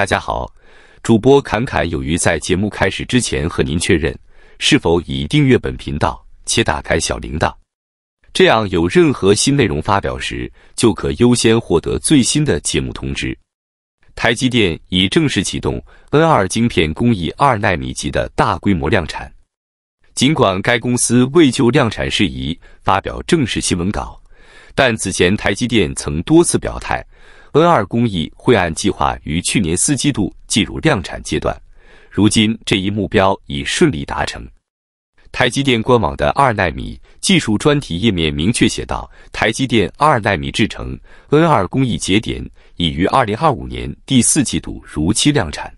大家好，主播侃侃有余在节目开始之前和您确认，是否已订阅本频道且打开小铃铛？这样有任何新内容发表时，就可优先获得最新的节目通知。台积电已正式启动 N 二晶片工艺二纳米级的大规模量产。尽管该公司未就量产事宜发表正式新闻稿，但此前台积电曾多次表态。N 二工艺会按计划于去年四季度进入量产阶段，如今这一目标已顺利达成。台积电官网的二纳米技术专题页面明确写道：“台积电二纳米制程 N 二工艺节点已于2025年第四季度如期量产。”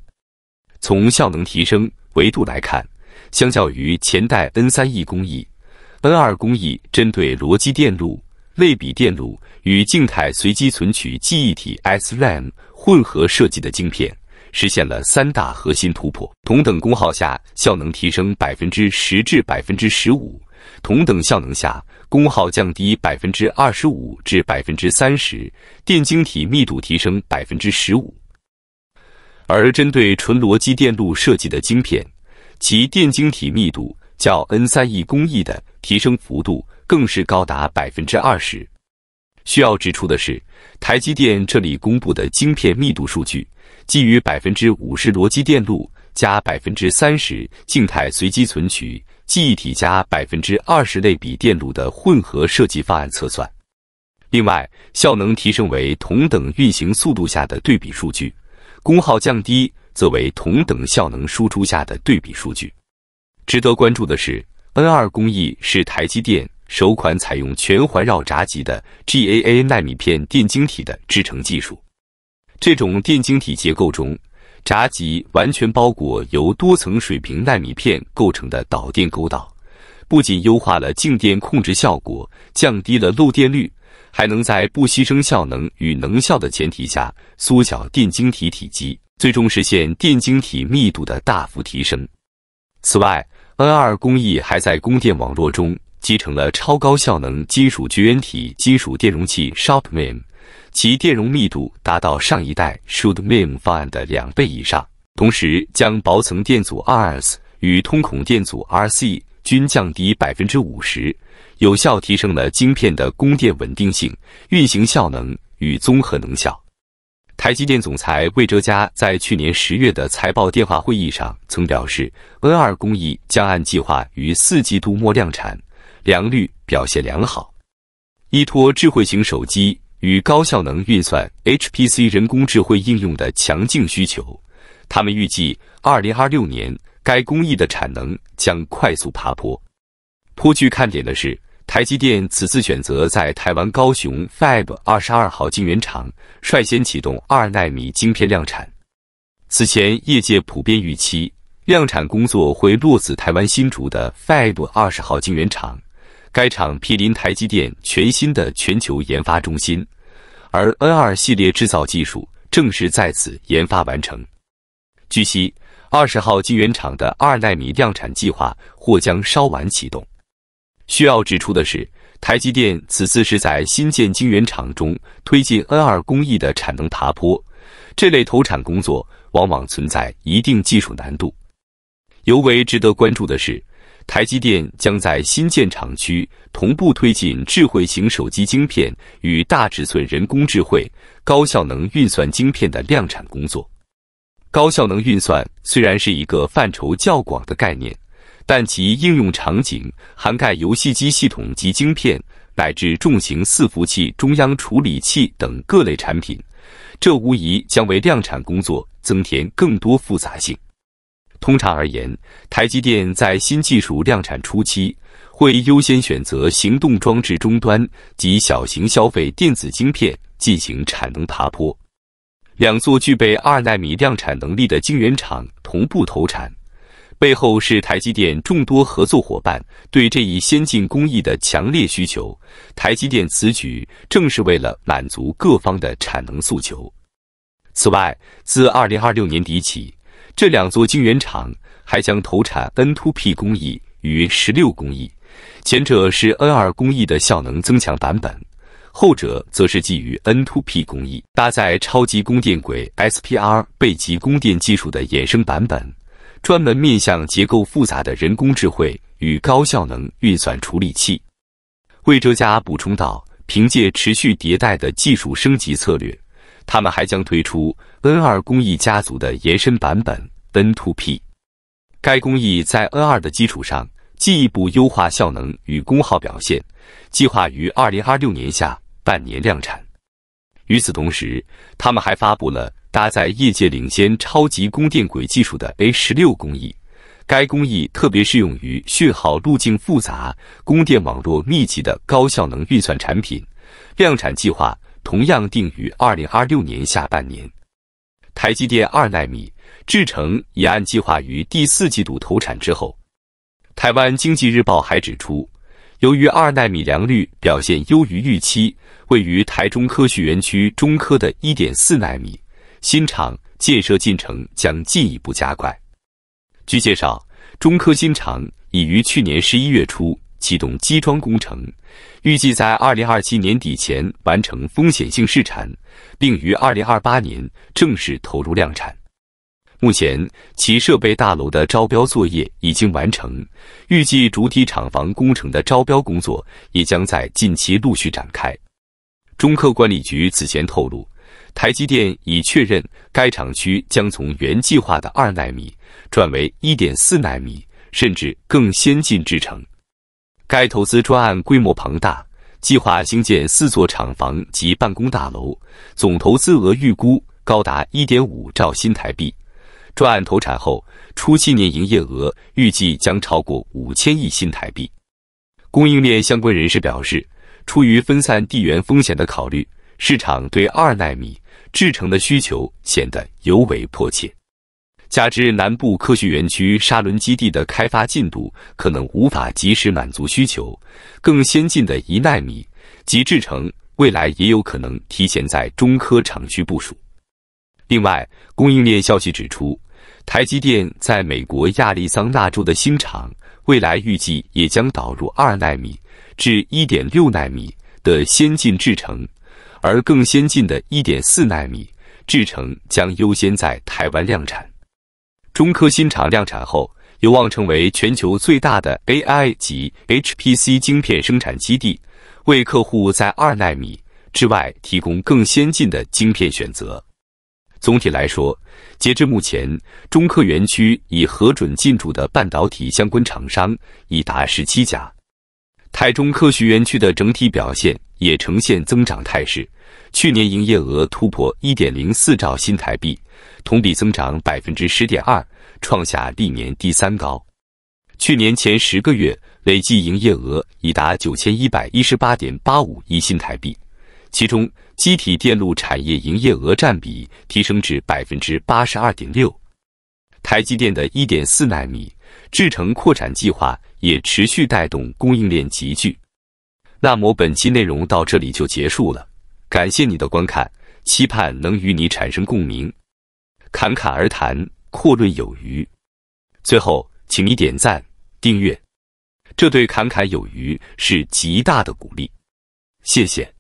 从效能提升维度来看，相较于前代 N 三 E 工艺，N 二工艺针对逻辑电路。类比电路与静态随机存取记忆体 （SRAM） 混合设计的晶片，实现了三大核心突破：同等功耗下，效能提升百分之十至百分之十五；同等效能下，功耗降低百分之二十五至百分之三十；电晶体密度提升百分之十五。而针对纯逻辑电路设计的晶片，其电晶体密度。较 N3E 工艺的提升幅度更是高达百分之二十。需要指出的是，台积电这里公布的晶片密度数据基于百分之五十逻辑电路加百分之三十静态随机存取记忆体加百分之二十类比电路的混合设计方案测算。另外，效能提升为同等运行速度下的对比数据，功耗降低则为同等效能输出下的对比数据。值得关注的是，N2 工艺是台积电首款采用全环绕闸极的 GAA 纳米片电晶体的制程技术。这种电晶体结构中，闸极完全包裹由多层水平纳米片构成的导电沟道，不仅优化了静电控制效果，降低了漏电率，还能在不牺牲效能与能效的前提下缩小电晶体体积，最终实现电晶体密度的大幅提升。此外，N2 工艺还在供电网络中集成了超高效能金属绝缘体金属电容器 s h o t m i m 其电容密度达到上一代 s h o t m i m 方案的两倍以上，同时将薄层电阻 Rs 与通孔电阻 Rc 均降低百分之五十，有效提升了晶片的供电稳定性、运行效能与综合能效。台积电总裁魏哲嘉在去年十月的财报电话会议上曾表示，N 二工艺将按计划于四季度末量产，良率表现良好。依托智慧型手机与高效能运算 HPC 人工智能应用的强劲需求，他们预计二零二六年该工艺的产能将快速爬坡。颇具看点的是。台积电此次选择在台湾高雄 Fab 22号晶圆厂率先启动二纳米晶片量产。此前，业界普遍预期量产工作会落子台湾新竹的 Fab 20号晶圆厂，该厂毗邻台积电全新的全球研发中心，而 N2 系列制造技术正是在此研发完成。据悉，20号晶圆厂的二纳米量产计划或将稍晚启动。需要指出的是，台积电此次是在新建晶圆厂中推进 N 二工艺的产能爬坡。这类投产工作往往存在一定技术难度。尤为值得关注的是，台积电将在新建厂区同步推进智慧型手机晶片与大尺寸人工智慧高效能运算晶片的量产工作。高效能运算虽然是一个范畴较广的概念。但其应用场景涵盖游戏机系统及晶片，乃至重型伺服器中央处理器等各类产品，这无疑将为量产工作增添更多复杂性。通常而言，台积电在新技术量产初期会优先选择行动装置终端及小型消费电子晶片进行产能爬坡。两座具备二纳米量产能力的晶圆厂同步投产。背后是台积电众多合作伙伴对这一先进工艺的强烈需求。台积电此举正是为了满足各方的产能诉求。此外，自二零二六年底起，这两座晶圆厂还将投产 N2P 工艺与十六工艺，前者是 N2 工艺的效能增强版本，后者则是基于 N2P 工艺搭载超级供电轨 SPR 背极供电技术的衍生版本。专门面向结构复杂的人工智慧与高效能运算处理器，魏哲家补充道：“凭借持续迭代的技术升级策略，他们还将推出 N2 工艺家族的延伸版本 N2P。该工艺在 N2 的基础上进一步优化效能与功耗表现，计划于2026年下半年量产。”与此同时，他们还发布了搭载业界领先超级供电轨技术的 A 十六工艺，该工艺特别适用于讯号路径复杂、供电网络密集的高效能运算产品。量产计划同样定于二零二六年下半年。台积电二纳米制程也按计划于第四季度投产之后。台湾经济日报还指出。由于二纳米良率表现优于预期，位于台中科学园区中科的一点四纳米新厂建设进程将进一步加快。据介绍，中科新厂已于去年十一月初启动机装工程，预计在二零二七年底前完成风险性试产，并于二零二八年正式投入量产。目前，其设备大楼的招标作业已经完成，预计主体厂房工程的招标工作也将在近期陆续展开。中科管理局此前透露，台积电已确认该厂区将从原计划的二纳米转为一点四纳米，甚至更先进制程。该投资专案规模庞大，计划兴建四座厂房及办公大楼，总投资额预估高达一点五兆新台币。专案投产后，初期年营业额预计将超过五千亿新台币。供应链相关人士表示，出于分散地缘风险的考虑，市场对二纳米制程的需求显得尤为迫切。加之南部科学园区沙轮基地的开发进度可能无法及时满足需求，更先进的一纳米及制程未来也有可能提前在中科厂区部署。另外，供应链消息指出，台积电在美国亚利桑那州的新厂未来预计也将导入二纳米至一点六纳米的先进制程，而更先进的1.4纳米制程将优先在台湾量产。中科新厂量产后，有望成为全球最大的 AI 及 HPC 晶片生产基地，为客户在二纳米之外提供更先进的晶片选择。总体来说，截至目前，中科园区已核准进驻的半导体相关厂商已达十七家。台中科学园区的整体表现也呈现增长态势，去年营业额突破1.04兆新台币，同比增长百分之十点二，创下历年第三高。去年前十个月累计营业额已达9118.85亿新台币。其中，机体电路产业营业额占比提升至百分之八十二点六，台积电的一点四纳米制程扩展计划也持续带动供应链集聚。那么本期内容到这里就结束了，感谢你的观看，期盼能与你产生共鸣。侃侃而谈，阔论有余。最后，请你点赞、订阅，这对侃侃有余是极大的鼓励。谢谢。